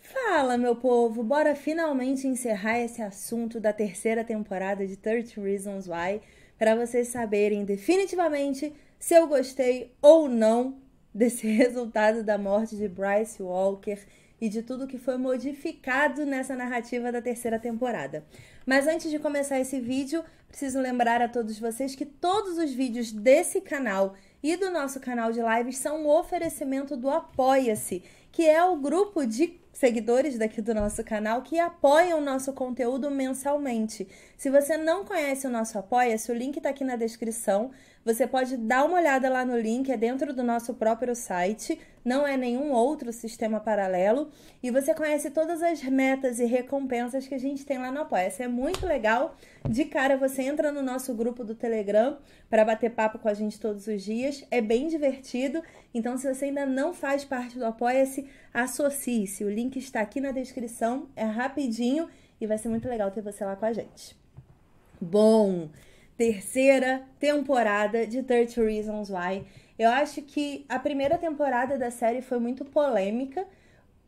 Fala, meu povo! Bora finalmente encerrar esse assunto da terceira temporada de 30 Reasons Why para vocês saberem definitivamente se eu gostei ou não desse resultado da morte de Bryce Walker e de tudo que foi modificado nessa narrativa da terceira temporada. Mas antes de começar esse vídeo, preciso lembrar a todos vocês que todos os vídeos desse canal e do nosso canal de lives são um oferecimento do Apoia-se, que é o grupo de seguidores daqui do nosso canal que apoiam o nosso conteúdo mensalmente. Se você não conhece o nosso Apoia-se, o link está aqui na descrição. Você pode dar uma olhada lá no link, é dentro do nosso próprio site, não é nenhum outro sistema paralelo. E você conhece todas as metas e recompensas que a gente tem lá no Apoia-se. É muito legal. De cara, você entra no nosso grupo do Telegram para bater papo com a gente todos os dias. É bem divertido. Então, se você ainda não faz parte do Apoia-se, associe-se. O link está aqui na descrição, é rapidinho e vai ser muito legal ter você lá com a gente. Bom, terceira temporada de 30 Reasons Why. Eu acho que a primeira temporada da série foi muito polêmica,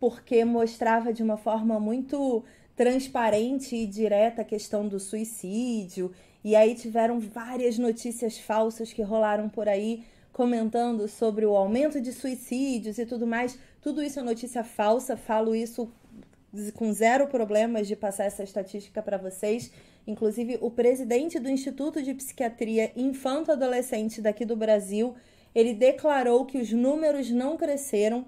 porque mostrava de uma forma muito transparente e direta a questão do suicídio. E aí tiveram várias notícias falsas que rolaram por aí comentando sobre o aumento de suicídios e tudo mais. Tudo isso é notícia falsa, falo isso com zero problemas de passar essa estatística para vocês. Inclusive, o presidente do Instituto de Psiquiatria Infanto-Adolescente daqui do Brasil, ele declarou que os números não cresceram,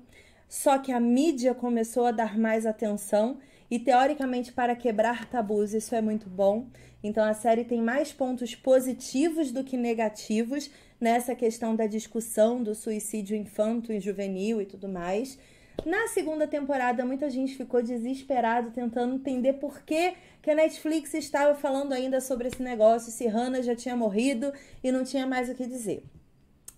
só que a mídia começou a dar mais atenção e teoricamente para quebrar tabus, isso é muito bom. Então a série tem mais pontos positivos do que negativos nessa questão da discussão do suicídio infanto e juvenil e tudo mais. Na segunda temporada, muita gente ficou desesperado tentando entender por que, que a Netflix estava falando ainda sobre esse negócio, se Hannah já tinha morrido e não tinha mais o que dizer.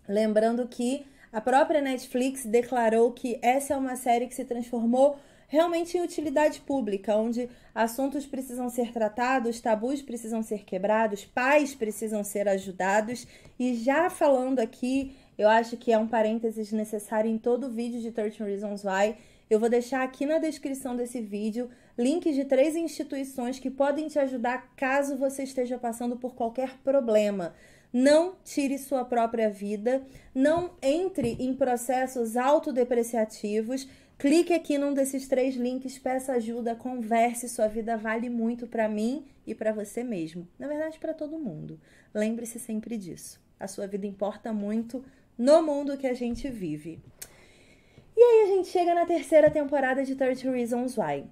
Lembrando que a própria Netflix declarou que essa é uma série que se transformou realmente em utilidade pública, onde assuntos precisam ser tratados, tabus precisam ser quebrados, pais precisam ser ajudados. E já falando aqui eu acho que é um parênteses necessário em todo o vídeo de 13 Reasons Why. Eu vou deixar aqui na descrição desse vídeo links de três instituições que podem te ajudar caso você esteja passando por qualquer problema. Não tire sua própria vida, não entre em processos autodepreciativos. Clique aqui num desses três links, peça ajuda, converse, sua vida vale muito para mim e para você mesmo. Na verdade, para todo mundo. Lembre-se sempre disso. A sua vida importa muito, no mundo que a gente vive. E aí a gente chega na terceira temporada de 30 Reasons Why.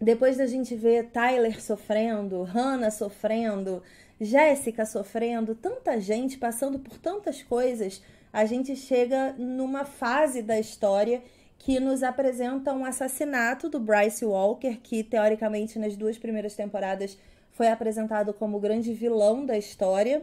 Depois da gente ver Tyler sofrendo, Hannah sofrendo, Jéssica sofrendo, tanta gente passando por tantas coisas, a gente chega numa fase da história que nos apresenta um assassinato do Bryce Walker, que teoricamente nas duas primeiras temporadas foi apresentado como o grande vilão da história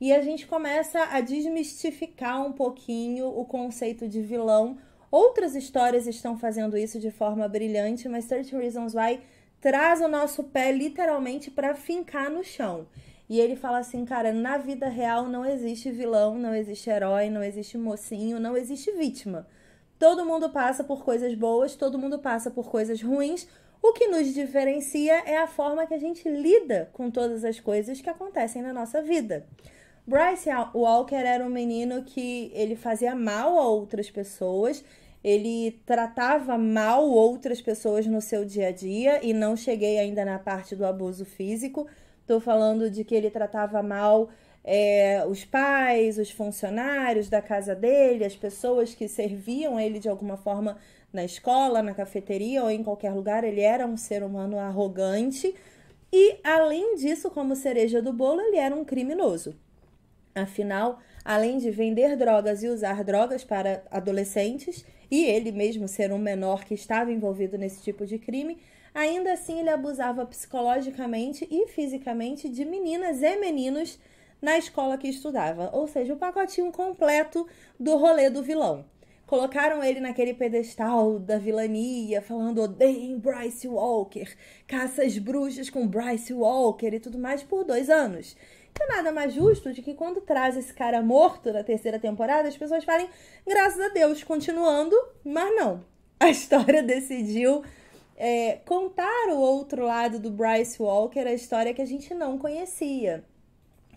e a gente começa a desmistificar um pouquinho o conceito de vilão. Outras histórias estão fazendo isso de forma brilhante, mas 30 Reasons Why traz o nosso pé literalmente para fincar no chão. E ele fala assim, cara, na vida real não existe vilão, não existe herói, não existe mocinho, não existe vítima. Todo mundo passa por coisas boas, todo mundo passa por coisas ruins. O que nos diferencia é a forma que a gente lida com todas as coisas que acontecem na nossa vida. Bryce Walker era um menino que ele fazia mal a outras pessoas, ele tratava mal outras pessoas no seu dia a dia e não cheguei ainda na parte do abuso físico. Estou falando de que ele tratava mal é, os pais, os funcionários da casa dele, as pessoas que serviam ele de alguma forma na escola, na cafeteria ou em qualquer lugar. Ele era um ser humano arrogante e, além disso, como cereja do bolo, ele era um criminoso. Afinal, além de vender drogas e usar drogas para adolescentes, e ele mesmo ser um menor que estava envolvido nesse tipo de crime, ainda assim ele abusava psicologicamente e fisicamente de meninas e meninos na escola que estudava, ou seja, o pacotinho completo do rolê do vilão. Colocaram ele naquele pedestal da vilania, falando odeiem Bryce Walker, caça as bruxas com Bryce Walker e tudo mais por dois anos é nada mais justo de que quando traz esse cara morto na terceira temporada, as pessoas falem, graças a Deus, continuando, mas não. A história decidiu é, contar o outro lado do Bryce Walker, a história que a gente não conhecia.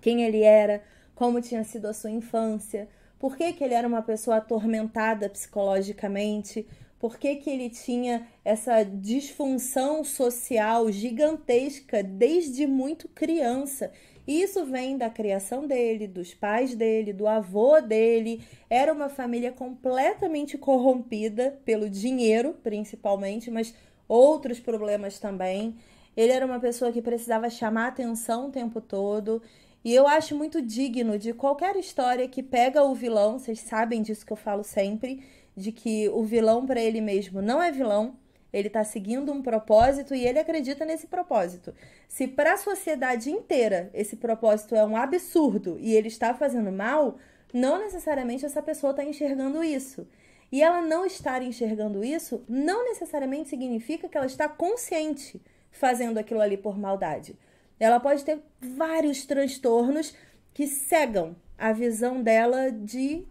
Quem ele era, como tinha sido a sua infância, por que, que ele era uma pessoa atormentada psicologicamente, por que, que, ele tinha essa disfunção social gigantesca desde muito criança isso vem da criação dele, dos pais dele, do avô dele. Era uma família completamente corrompida pelo dinheiro, principalmente, mas outros problemas também. Ele era uma pessoa que precisava chamar atenção o tempo todo. E eu acho muito digno de qualquer história que pega o vilão, vocês sabem disso que eu falo sempre, de que o vilão para ele mesmo não é vilão, ele está seguindo um propósito e ele acredita nesse propósito. Se para a sociedade inteira esse propósito é um absurdo e ele está fazendo mal, não necessariamente essa pessoa está enxergando isso. E ela não estar enxergando isso não necessariamente significa que ela está consciente fazendo aquilo ali por maldade. Ela pode ter vários transtornos que cegam a visão dela de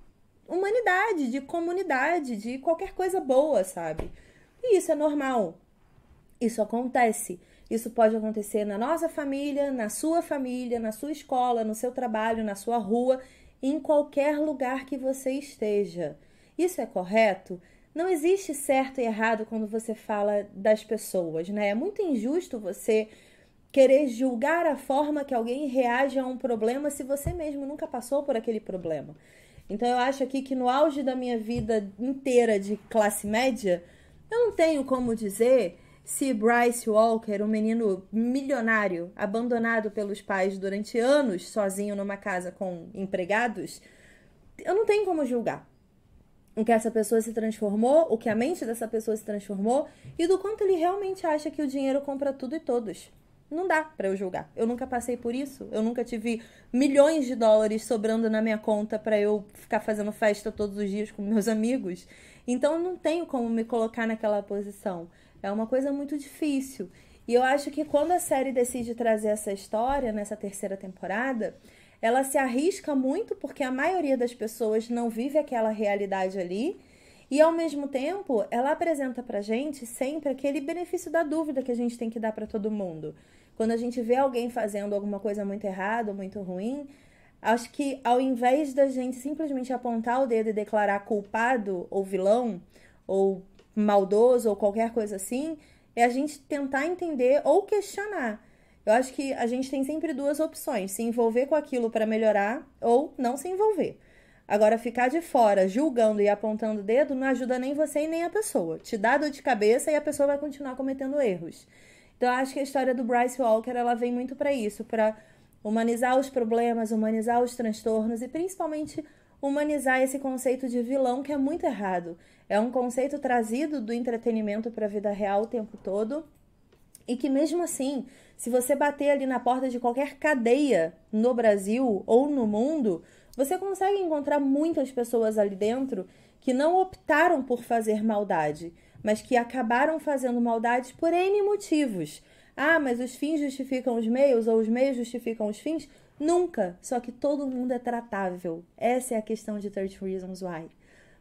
humanidade, de comunidade, de qualquer coisa boa, sabe? E isso é normal. Isso acontece. Isso pode acontecer na nossa família, na sua família, na sua escola, no seu trabalho, na sua rua, em qualquer lugar que você esteja. Isso é correto? Não existe certo e errado quando você fala das pessoas, né? É muito injusto você querer julgar a forma que alguém reage a um problema se você mesmo nunca passou por aquele problema. Então eu acho aqui que no auge da minha vida inteira de classe média, eu não tenho como dizer se Bryce Walker, um menino milionário, abandonado pelos pais durante anos, sozinho numa casa com empregados, eu não tenho como julgar o que essa pessoa se transformou, o que a mente dessa pessoa se transformou e do quanto ele realmente acha que o dinheiro compra tudo e todos. Não dá para eu julgar. Eu nunca passei por isso. Eu nunca tive milhões de dólares sobrando na minha conta para eu ficar fazendo festa todos os dias com meus amigos. Então não tenho como me colocar naquela posição. É uma coisa muito difícil. E eu acho que quando a série decide trazer essa história nessa terceira temporada, ela se arrisca muito porque a maioria das pessoas não vive aquela realidade ali. E ao mesmo tempo, ela apresenta pra gente sempre aquele benefício da dúvida que a gente tem que dar para todo mundo. Quando a gente vê alguém fazendo alguma coisa muito errada, muito ruim, Acho que ao invés da gente simplesmente apontar o dedo e declarar culpado ou vilão ou maldoso ou qualquer coisa assim, é a gente tentar entender ou questionar. Eu acho que a gente tem sempre duas opções: se envolver com aquilo para melhorar ou não se envolver. Agora, ficar de fora julgando e apontando o dedo não ajuda nem você e nem a pessoa. Te dá dor de cabeça e a pessoa vai continuar cometendo erros. Então, eu acho que a história do Bryce Walker ela vem muito para isso, para Humanizar os problemas, humanizar os transtornos e principalmente humanizar esse conceito de vilão que é muito errado. É um conceito trazido do entretenimento para a vida real o tempo todo e que mesmo assim, se você bater ali na porta de qualquer cadeia no Brasil ou no mundo, você consegue encontrar muitas pessoas ali dentro que não optaram por fazer maldade, mas que acabaram fazendo maldade por N motivos. Ah, mas os fins justificam os meios ou os meios justificam os fins? Nunca. Só que todo mundo é tratável. Essa é a questão de 30 Reasons Why.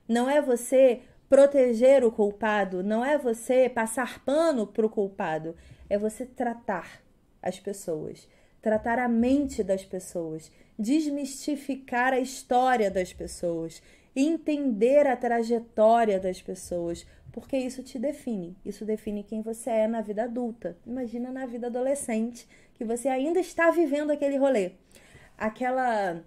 Não é você proteger o culpado, não é você passar pano pro culpado, é você tratar as pessoas, tratar a mente das pessoas, desmistificar a história das pessoas, entender a trajetória das pessoas, porque isso te define, isso define quem você é na vida adulta. Imagina na vida adolescente, que você ainda está vivendo aquele rolê. Aquela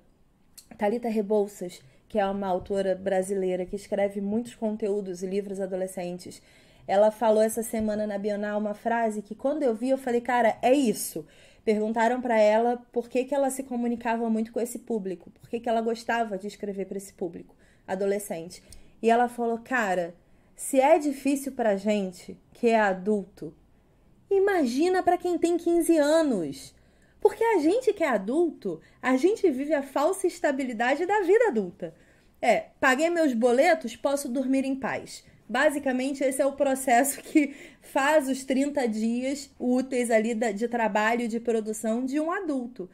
Talita Rebouças, que é uma autora brasileira que escreve muitos conteúdos e livros adolescentes, ela falou essa semana na Bienal uma frase que quando eu vi eu falei, cara, é isso. Perguntaram para ela por que, que ela se comunicava muito com esse público, por que, que ela gostava de escrever para esse público adolescente. E ela falou, cara, se é difícil para gente, que é adulto, imagina para quem tem 15 anos. Porque a gente que é adulto, a gente vive a falsa estabilidade da vida adulta. É, paguei meus boletos, posso dormir em paz. Basicamente, esse é o processo que faz os 30 dias úteis ali de trabalho e de produção de um adulto.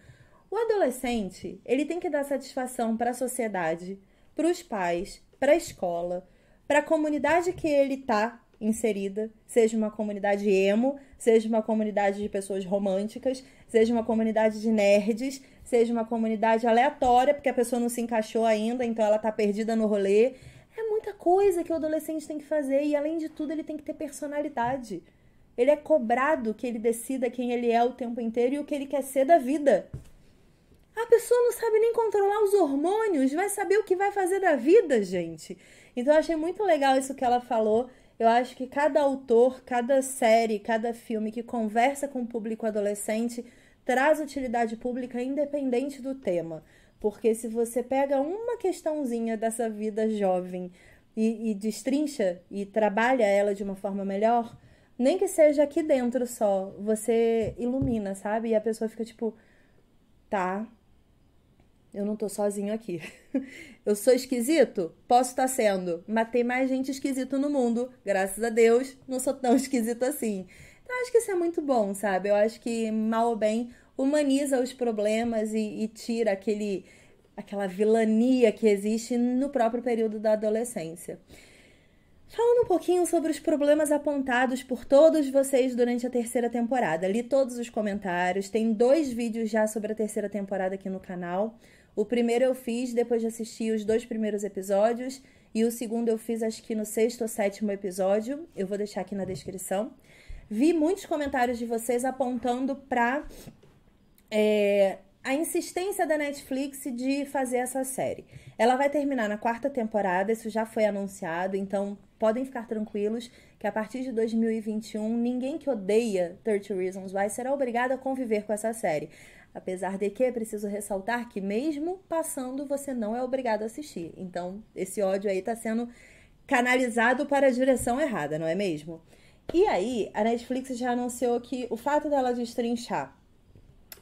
O adolescente, ele tem que dar satisfação para a sociedade, para os pais, para a escola, para a comunidade que ele tá inserida, seja uma comunidade emo, seja uma comunidade de pessoas românticas, seja uma comunidade de nerds, seja uma comunidade aleatória, porque a pessoa não se encaixou ainda, então ela tá perdida no rolê. É muita coisa que o adolescente tem que fazer e além de tudo ele tem que ter personalidade. Ele é cobrado que ele decida quem ele é o tempo inteiro e o que ele quer ser da vida. A pessoa não sabe nem controlar os hormônios, vai saber o que vai fazer da vida, gente. Então eu achei muito legal isso que ela falou. Eu acho que cada autor, cada série, cada filme que conversa com o público adolescente traz utilidade pública independente do tema. Porque se você pega uma questãozinha dessa vida jovem e, e destrincha e trabalha ela de uma forma melhor, nem que seja aqui dentro só, você ilumina, sabe? E a pessoa fica tipo, tá, eu não tô sozinho aqui. Eu sou esquisito? Posso estar tá sendo, mas tem mais gente esquisita no mundo. Graças a Deus, não sou tão esquisito assim. Então, acho que isso é muito bom, sabe? Eu acho que, mal ou bem, humaniza os problemas e, e tira aquele, aquela vilania que existe no próprio período da adolescência. Falando um pouquinho sobre os problemas apontados por todos vocês durante a terceira temporada. Li todos os comentários, tem dois vídeos já sobre a terceira temporada aqui no canal. O primeiro eu fiz depois de assistir os dois primeiros episódios. E o segundo eu fiz, acho que no sexto ou sétimo episódio. Eu vou deixar aqui na descrição. Vi muitos comentários de vocês apontando para é, a insistência da Netflix de fazer essa série. Ela vai terminar na quarta temporada, isso já foi anunciado, então podem ficar tranquilos que a partir de 2021, ninguém que odeia 30 Reasons Why será obrigado a conviver com essa série. Apesar de que preciso ressaltar que, mesmo passando, você não é obrigado a assistir. Então, esse ódio aí está sendo canalizado para a direção errada, não é mesmo? E aí, a Netflix já anunciou que o fato dela destrinchar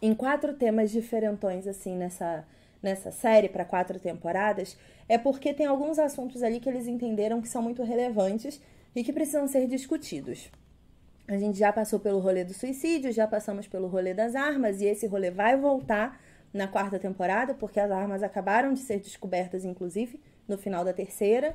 em quatro temas diferentões, assim, nessa, nessa série, para quatro temporadas, é porque tem alguns assuntos ali que eles entenderam que são muito relevantes e que precisam ser discutidos. A gente já passou pelo rolê do suicídio, já passamos pelo rolê das armas, e esse rolê vai voltar na quarta temporada, porque as armas acabaram de ser descobertas, inclusive, no final da terceira.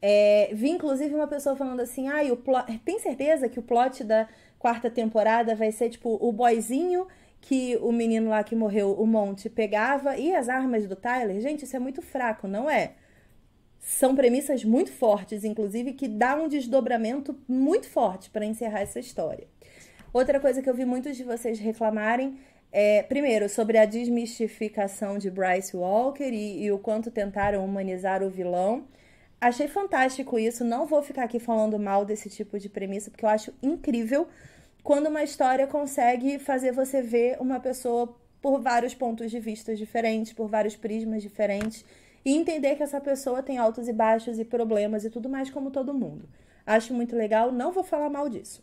É, vi, inclusive, uma pessoa falando assim: ah, o tem certeza que o plot da quarta temporada vai ser tipo o boizinho que o menino lá que morreu, o Monte, pegava e as armas do Tyler? Gente, isso é muito fraco, não é? são premissas muito fortes, inclusive, que dá um desdobramento muito forte para encerrar essa história. Outra coisa que eu vi muitos de vocês reclamarem é, primeiro, sobre a desmistificação de Bryce Walker e, e o quanto tentaram humanizar o vilão. Achei fantástico isso, não vou ficar aqui falando mal desse tipo de premissa, porque eu acho incrível quando uma história consegue fazer você ver uma pessoa por vários pontos de vista diferentes, por vários prismas diferentes e entender que essa pessoa tem altos e baixos e problemas e tudo mais como todo mundo. Acho muito legal, não vou falar mal disso.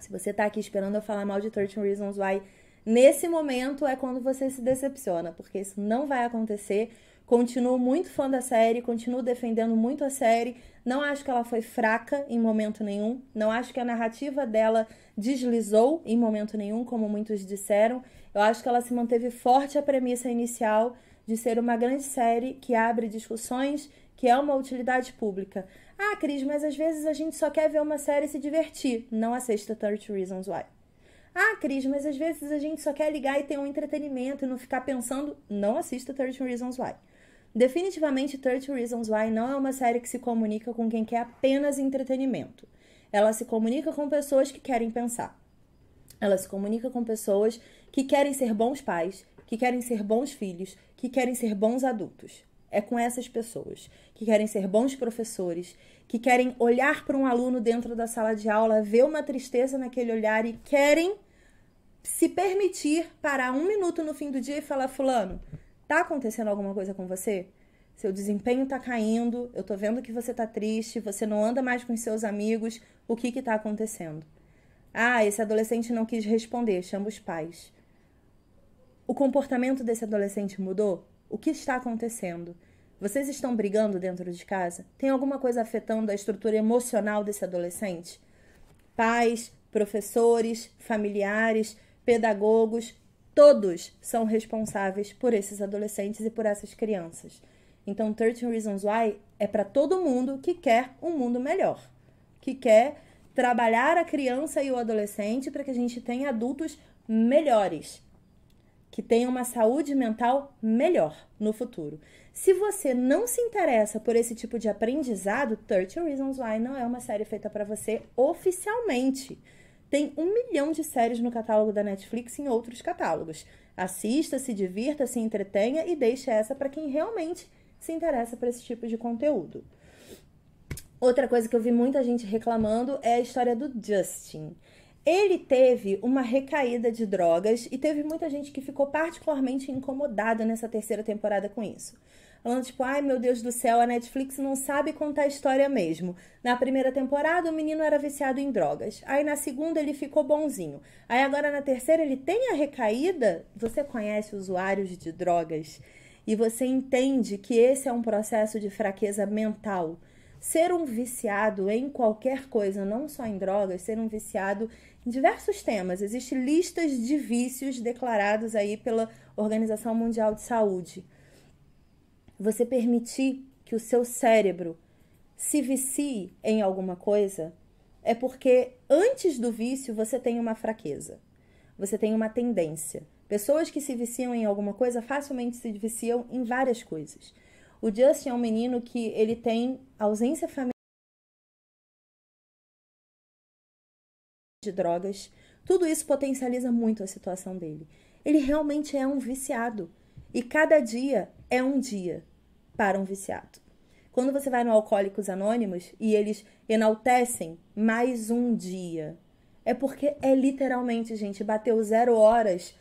Se você tá aqui esperando eu falar mal de 13 Reasons Why, nesse momento é quando você se decepciona, porque isso não vai acontecer. Continuo muito fã da série, continuo defendendo muito a série. Não acho que ela foi fraca em momento nenhum, não acho que a narrativa dela deslizou em momento nenhum, como muitos disseram. Eu acho que ela se manteve forte a premissa inicial de ser uma grande série que abre discussões, que é uma utilidade pública. Ah, Cris, mas às vezes a gente só quer ver uma série e se divertir. Não assista 30 Reasons Why. Ah, Cris, mas às vezes a gente só quer ligar e ter um entretenimento e não ficar pensando. Não assista 30 Reasons Why. Definitivamente, 30 Reasons Why não é uma série que se comunica com quem quer apenas entretenimento. Ela se comunica com pessoas que querem pensar. Ela se comunica com pessoas que querem ser bons pais, que querem ser bons filhos, que querem ser bons adultos. É com essas pessoas que querem ser bons professores, que querem olhar para um aluno dentro da sala de aula, ver uma tristeza naquele olhar e querem se permitir parar um minuto no fim do dia e falar: Fulano, tá acontecendo alguma coisa com você? Seu desempenho tá caindo, eu tô vendo que você tá triste, você não anda mais com seus amigos, o que que tá acontecendo? Ah, esse adolescente não quis responder, chama os pais. O comportamento desse adolescente mudou? O que está acontecendo? Vocês estão brigando dentro de casa? Tem alguma coisa afetando a estrutura emocional desse adolescente? Pais, professores, familiares, pedagogos, todos são responsáveis por esses adolescentes e por essas crianças. Então, 13 Reasons Why é para todo mundo que quer um mundo melhor, que quer trabalhar a criança e o adolescente para que a gente tenha adultos melhores que tenha uma saúde mental melhor no futuro. Se você não se interessa por esse tipo de aprendizado, 30 Reasons Why não é uma série feita para você oficialmente. Tem um milhão de séries no catálogo da Netflix e em outros catálogos. Assista, se divirta, se entretenha e deixe essa para quem realmente se interessa por esse tipo de conteúdo. Outra coisa que eu vi muita gente reclamando é a história do Justin. Ele teve uma recaída de drogas e teve muita gente que ficou particularmente incomodada nessa terceira temporada com isso. Falando tipo, ai meu Deus do céu, a Netflix não sabe contar história mesmo. Na primeira temporada o menino era viciado em drogas. Aí na segunda ele ficou bonzinho. Aí agora na terceira ele tem a recaída. Você conhece usuários de drogas e você entende que esse é um processo de fraqueza mental Ser um viciado em qualquer coisa, não só em drogas, ser um viciado em diversos temas. Existem listas de vícios declarados aí pela Organização Mundial de Saúde. Você permitir que o seu cérebro se vicie em alguma coisa é porque antes do vício você tem uma fraqueza, você tem uma tendência. Pessoas que se viciam em alguma coisa facilmente se viciam em várias coisas. O Justin é um menino que ele tem ausência familiar de drogas. Tudo isso potencializa muito a situação dele. Ele realmente é um viciado. E cada dia é um dia para um viciado. Quando você vai no Alcoólicos Anônimos e eles enaltecem mais um dia, é porque é literalmente, gente, bateu zero horas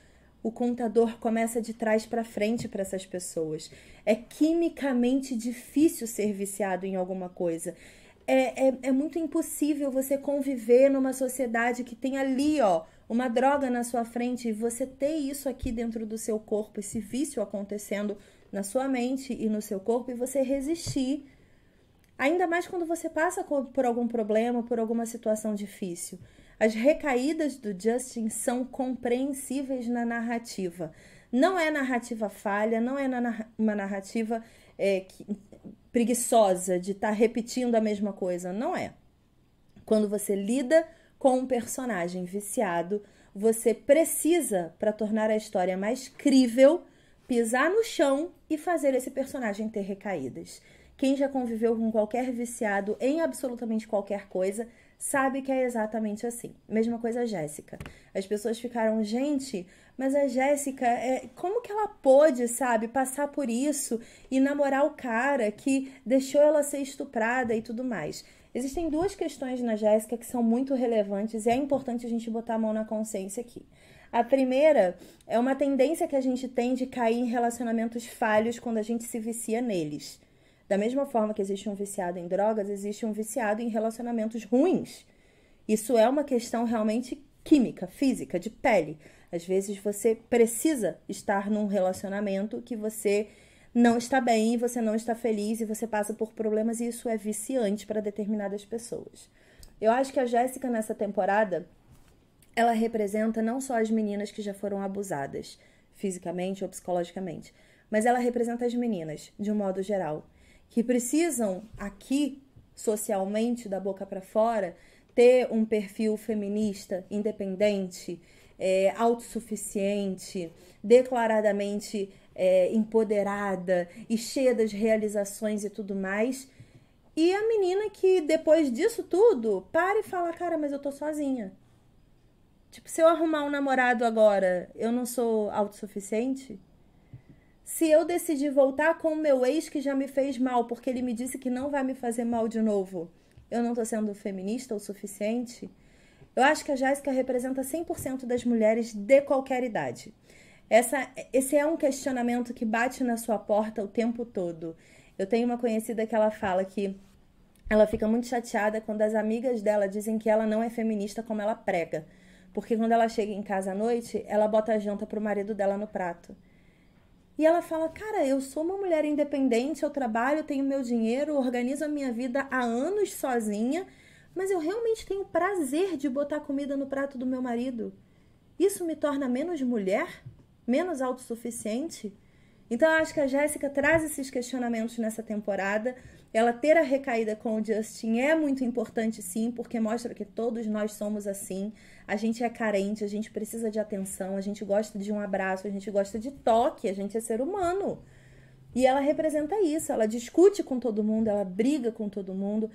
o contador começa de trás para frente para essas pessoas. É quimicamente difícil ser viciado em alguma coisa. É, é, é, muito impossível você conviver numa sociedade que tem ali, ó, uma droga na sua frente e você ter isso aqui dentro do seu corpo, esse vício acontecendo na sua mente e no seu corpo e você resistir. Ainda mais quando você passa por algum problema, por alguma situação difícil. As recaídas do Justin são compreensíveis na narrativa. Não é narrativa falha, não é uma narrativa é, que, preguiçosa de estar tá repetindo a mesma coisa. Não é. Quando você lida com um personagem viciado, você precisa, para tornar a história mais crível, pisar no chão e fazer esse personagem ter recaídas. Quem já conviveu com qualquer viciado em absolutamente qualquer coisa sabe que é exatamente assim. Mesma coisa a Jéssica. As pessoas ficaram, gente, mas a Jéssica, é, como que ela pôde, sabe, passar por isso e namorar o cara que deixou ela ser estuprada e tudo mais? Existem duas questões na Jéssica que são muito relevantes e é importante a gente botar a mão na consciência aqui. A primeira é uma tendência que a gente tem de cair em relacionamentos falhos quando a gente se vicia neles. Da mesma forma que existe um viciado em drogas, existe um viciado em relacionamentos ruins. Isso é uma questão realmente química, física, de pele. Às vezes você precisa estar num relacionamento que você não está bem, você não está feliz e você passa por problemas e isso é viciante para determinadas pessoas. Eu acho que a Jéssica nessa temporada ela representa não só as meninas que já foram abusadas fisicamente ou psicologicamente, mas ela representa as meninas de um modo geral que precisam aqui socialmente da boca para fora ter um perfil feminista independente, é, autossuficiente, declaradamente é, empoderada e cheia das realizações e tudo mais. E a menina que depois disso tudo para e fala: Cara, mas eu tô sozinha. Tipo, se eu arrumar um namorado agora, eu não sou autossuficiente? se eu decidir voltar com o meu ex que já me fez mal, porque ele me disse que não vai me fazer mal de novo, eu não estou sendo feminista o suficiente? Eu acho que a Jéssica representa 100% das mulheres de qualquer idade. Essa, esse é um questionamento que bate na sua porta o tempo todo. Eu tenho uma conhecida que ela fala que ela fica muito chateada quando as amigas dela dizem que ela não é feminista como ela prega. Porque quando ela chega em casa à noite, ela bota a janta pro marido dela no prato. E ela fala: Cara, eu sou uma mulher independente, eu trabalho, tenho meu dinheiro, organizo a minha vida há anos sozinha, mas eu realmente tenho prazer de botar comida no prato do meu marido. Isso me torna menos mulher? Menos autossuficiente? Então eu acho que a Jéssica traz esses questionamentos nessa temporada. Ela ter a recaída com o Justin é muito importante, sim, porque mostra que todos nós somos assim. A gente é carente, a gente precisa de atenção, a gente gosta de um abraço, a gente gosta de toque, a gente é ser humano. E ela representa isso. Ela discute com todo mundo, ela briga com todo mundo,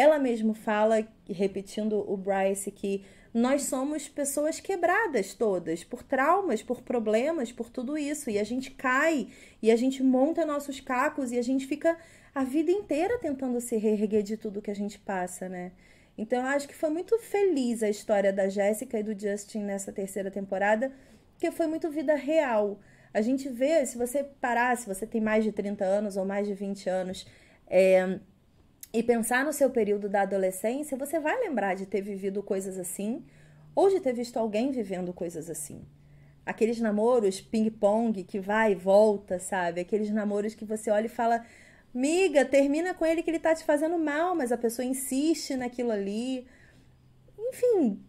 ela mesma fala, repetindo o Bryce, que nós somos pessoas quebradas todas por traumas, por problemas, por tudo isso. E a gente cai e a gente monta nossos cacos e a gente fica a vida inteira tentando se reerguer de tudo que a gente passa, né? Então eu acho que foi muito feliz a história da Jéssica e do Justin nessa terceira temporada, porque foi muito vida real. A gente vê, se você parar, se você tem mais de 30 anos ou mais de 20 anos, é, e pensar no seu período da adolescência, você vai lembrar de ter vivido coisas assim ou de ter visto alguém vivendo coisas assim. Aqueles namoros ping-pong que vai e volta, sabe? Aqueles namoros que você olha e fala: miga, termina com ele que ele tá te fazendo mal, mas a pessoa insiste naquilo ali. Enfim,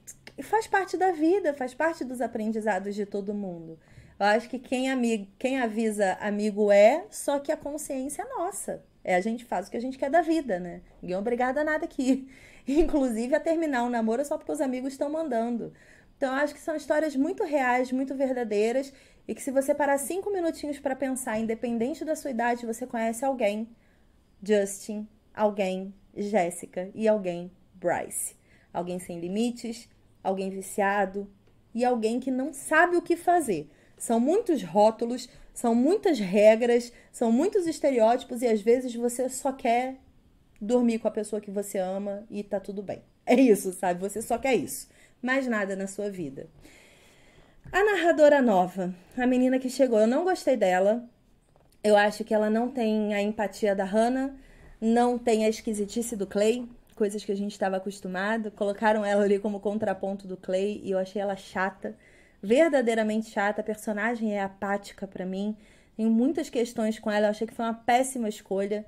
faz parte da vida, faz parte dos aprendizados de todo mundo. Eu acho que quem, amigo quem avisa amigo é, só que a consciência é nossa. É, a gente faz o que a gente quer da vida, né? Ninguém é obrigado a nada aqui. Inclusive a terminar um namoro só porque os amigos estão mandando. Então, eu acho que são histórias muito reais, muito verdadeiras, e que se você parar cinco minutinhos para pensar, independente da sua idade, você conhece alguém, Justin, alguém, Jéssica e alguém, Bryce. Alguém sem limites, alguém viciado e alguém que não sabe o que fazer. São muitos rótulos, são muitas regras, são muitos estereótipos e às vezes você só quer dormir com a pessoa que você ama e tá tudo bem. É isso, sabe? Você só quer isso. Mais nada na sua vida. A narradora nova, a menina que chegou, eu não gostei dela. Eu acho que ela não tem a empatia da Hannah, não tem a esquisitice do Clay, coisas que a gente estava acostumado. Colocaram ela ali como contraponto do Clay e eu achei ela chata verdadeiramente chata, a personagem é apática para mim. Tenho muitas questões com ela, eu achei que foi uma péssima escolha.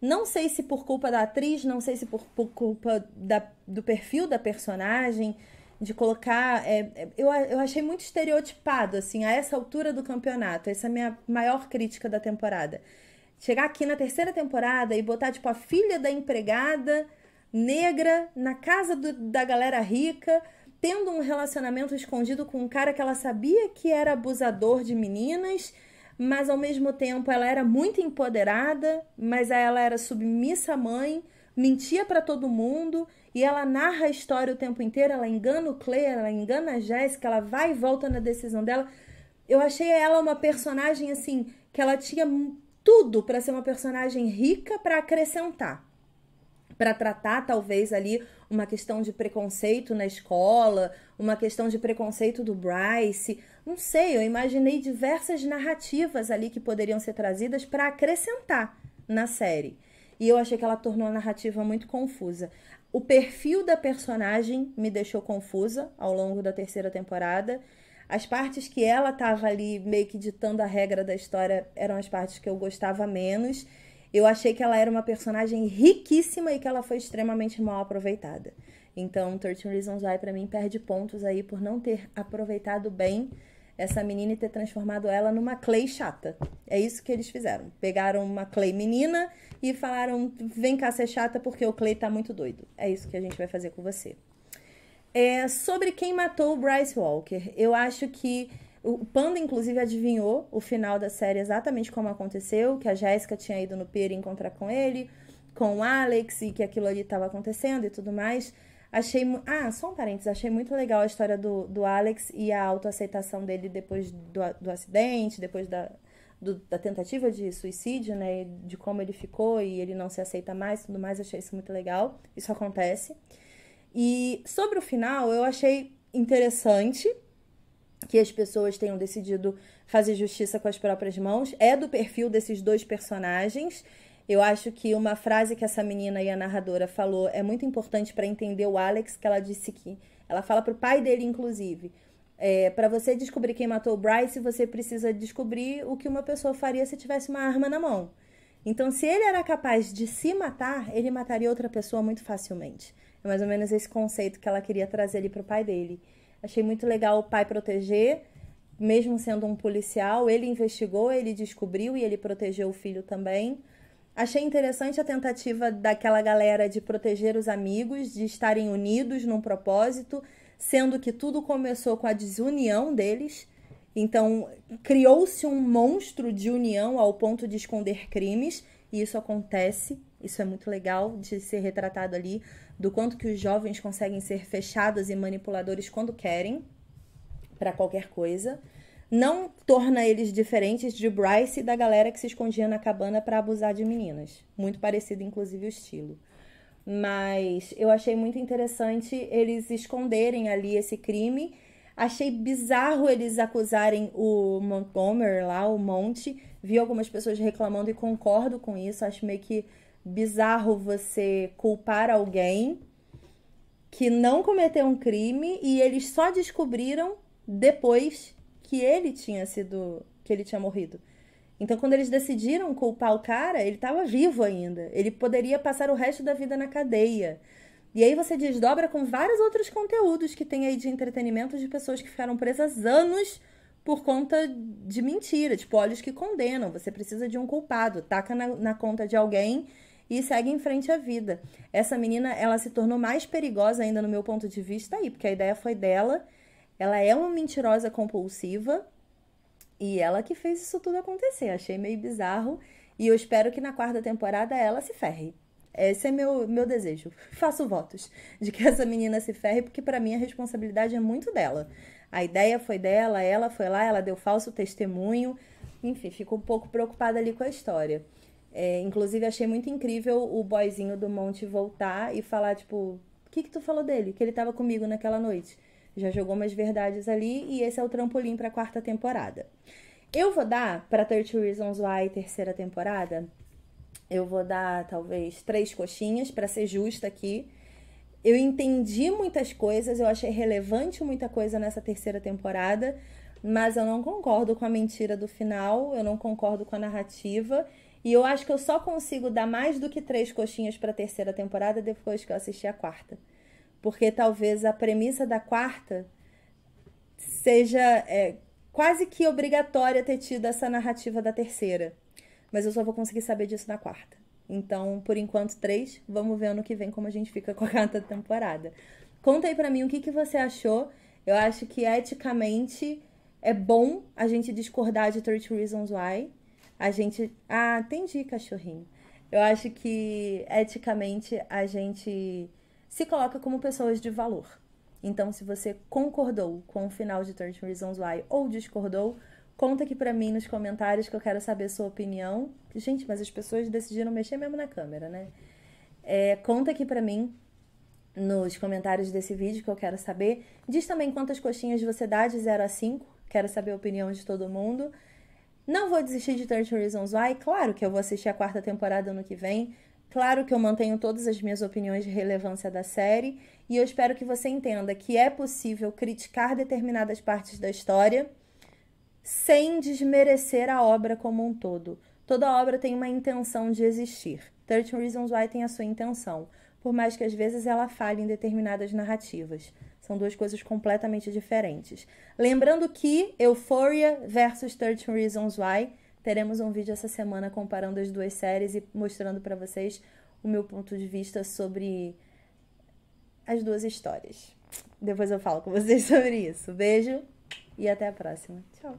Não sei se por culpa da atriz, não sei se por, por culpa da, do perfil da personagem, de colocar. É, é, eu, eu achei muito estereotipado, assim, a essa altura do campeonato. Essa é a minha maior crítica da temporada. Chegar aqui na terceira temporada e botar, tipo, a filha da empregada negra na casa do, da galera rica tendo um relacionamento escondido com um cara que ela sabia que era abusador de meninas, mas ao mesmo tempo ela era muito empoderada, mas ela era submissa à mãe, mentia para todo mundo e ela narra a história o tempo inteiro, ela engana o Claire, ela engana a Jéssica, ela vai e volta na decisão dela. Eu achei ela uma personagem assim que ela tinha tudo para ser uma personagem rica para acrescentar para tratar talvez ali uma questão de preconceito na escola, uma questão de preconceito do Bryce. Não sei, eu imaginei diversas narrativas ali que poderiam ser trazidas para acrescentar na série. E eu achei que ela tornou a narrativa muito confusa. O perfil da personagem me deixou confusa ao longo da terceira temporada. As partes que ela estava ali meio que ditando a regra da história eram as partes que eu gostava menos. Eu achei que ela era uma personagem riquíssima e que ela foi extremamente mal aproveitada. Então, 13 Reasons Why para mim perde pontos aí por não ter aproveitado bem essa menina e ter transformado ela numa Clay chata. É isso que eles fizeram. Pegaram uma Clay menina e falaram: "Vem cá ser é chata porque o Clay tá muito doido". É isso que a gente vai fazer com você. É, sobre quem matou o Bryce Walker, eu acho que o Panda, inclusive, adivinhou o final da série exatamente como aconteceu, que a Jéssica tinha ido no pier encontrar com ele, com o Alex, e que aquilo ali estava acontecendo e tudo mais. Achei. Ah, só um parênteses. Achei muito legal a história do, do Alex e a autoaceitação dele depois do, do acidente, depois da, do, da tentativa de suicídio, né? De como ele ficou e ele não se aceita mais tudo mais. Achei isso muito legal. Isso acontece. E sobre o final, eu achei interessante que as pessoas tenham decidido fazer justiça com as próprias mãos. É do perfil desses dois personagens. Eu acho que uma frase que essa menina e a narradora falou é muito importante para entender o Alex, que ela disse que ela fala pro pai dele inclusive. É, para você descobrir quem matou o Bryce, você precisa descobrir o que uma pessoa faria se tivesse uma arma na mão. Então, se ele era capaz de se matar, ele mataria outra pessoa muito facilmente. É mais ou menos esse conceito que ela queria trazer ali pro pai dele. Achei muito legal o pai proteger, mesmo sendo um policial. Ele investigou, ele descobriu e ele protegeu o filho também. Achei interessante a tentativa daquela galera de proteger os amigos, de estarem unidos num propósito, sendo que tudo começou com a desunião deles. Então, criou-se um monstro de união ao ponto de esconder crimes, e isso acontece isso é muito legal de ser retratado ali, do quanto que os jovens conseguem ser fechados e manipuladores quando querem, para qualquer coisa. Não torna eles diferentes de Bryce e da galera que se escondia na cabana para abusar de meninas. Muito parecido, inclusive, o estilo. Mas eu achei muito interessante eles esconderem ali esse crime. Achei bizarro eles acusarem o Montgomery lá, o Monte. Vi algumas pessoas reclamando e concordo com isso. Acho meio que bizarro você culpar alguém que não cometeu um crime e eles só descobriram depois que ele tinha sido que ele tinha morrido. Então quando eles decidiram culpar o cara, ele estava vivo ainda. Ele poderia passar o resto da vida na cadeia. E aí você desdobra com vários outros conteúdos que tem aí de entretenimento de pessoas que ficaram presas anos por conta de mentira, tipo olhos que condenam. Você precisa de um culpado, taca na, na conta de alguém e segue em frente à vida. Essa menina, ela se tornou mais perigosa ainda no meu ponto de vista aí, porque a ideia foi dela. Ela é uma mentirosa compulsiva e ela que fez isso tudo acontecer. Achei meio bizarro e eu espero que na quarta temporada ela se ferre. Esse é meu, meu desejo. Faço votos de que essa menina se ferre, porque para mim a responsabilidade é muito dela. A ideia foi dela, ela foi lá, ela deu falso testemunho. Enfim, fico um pouco preocupada ali com a história. É, inclusive, achei muito incrível o boyzinho do monte voltar e falar, tipo, o que, que tu falou dele? Que ele tava comigo naquela noite. Já jogou umas verdades ali e esse é o trampolim pra quarta temporada. Eu vou dar pra 30 Reasons Why terceira temporada. Eu vou dar talvez três coxinhas para ser justa aqui. Eu entendi muitas coisas, eu achei relevante muita coisa nessa terceira temporada, mas eu não concordo com a mentira do final, eu não concordo com a narrativa e eu acho que eu só consigo dar mais do que três coxinhas para a terceira temporada depois que eu assisti a quarta. Porque talvez a premissa da quarta seja é, quase que obrigatória ter tido essa narrativa da terceira. Mas eu só vou conseguir saber disso na quarta. Então, por enquanto, três. Vamos ver ano que vem como a gente fica com a quarta temporada. Conta aí pra mim o que, que você achou. Eu acho que eticamente é bom a gente discordar de 30 Reasons Why a gente. Ah, entendi, cachorrinho. Eu acho que eticamente a gente se coloca como pessoas de valor. Então, se você concordou com o final de 13 Reasons Why ou discordou, conta aqui para mim nos comentários que eu quero saber sua opinião. Gente, mas as pessoas decidiram mexer mesmo na câmera, né? É, conta aqui para mim nos comentários desse vídeo que eu quero saber. Diz também quantas coxinhas você dá de 0 a 5. Quero saber a opinião de todo mundo. Não vou desistir de 30 Reasons Why. Claro que eu vou assistir a quarta temporada ano que vem. Claro que eu mantenho todas as minhas opiniões de relevância da série. E eu espero que você entenda que é possível criticar determinadas partes da história sem desmerecer a obra como um todo. Toda obra tem uma intenção de existir. 13 Reasons Why tem a sua intenção, por mais que às vezes ela falhe em determinadas narrativas. São duas coisas completamente diferentes. Lembrando que Euphoria versus 13 Reasons Why, teremos um vídeo essa semana comparando as duas séries e mostrando para vocês o meu ponto de vista sobre as duas histórias. Depois eu falo com vocês sobre isso. Beijo e até a próxima. Tchau.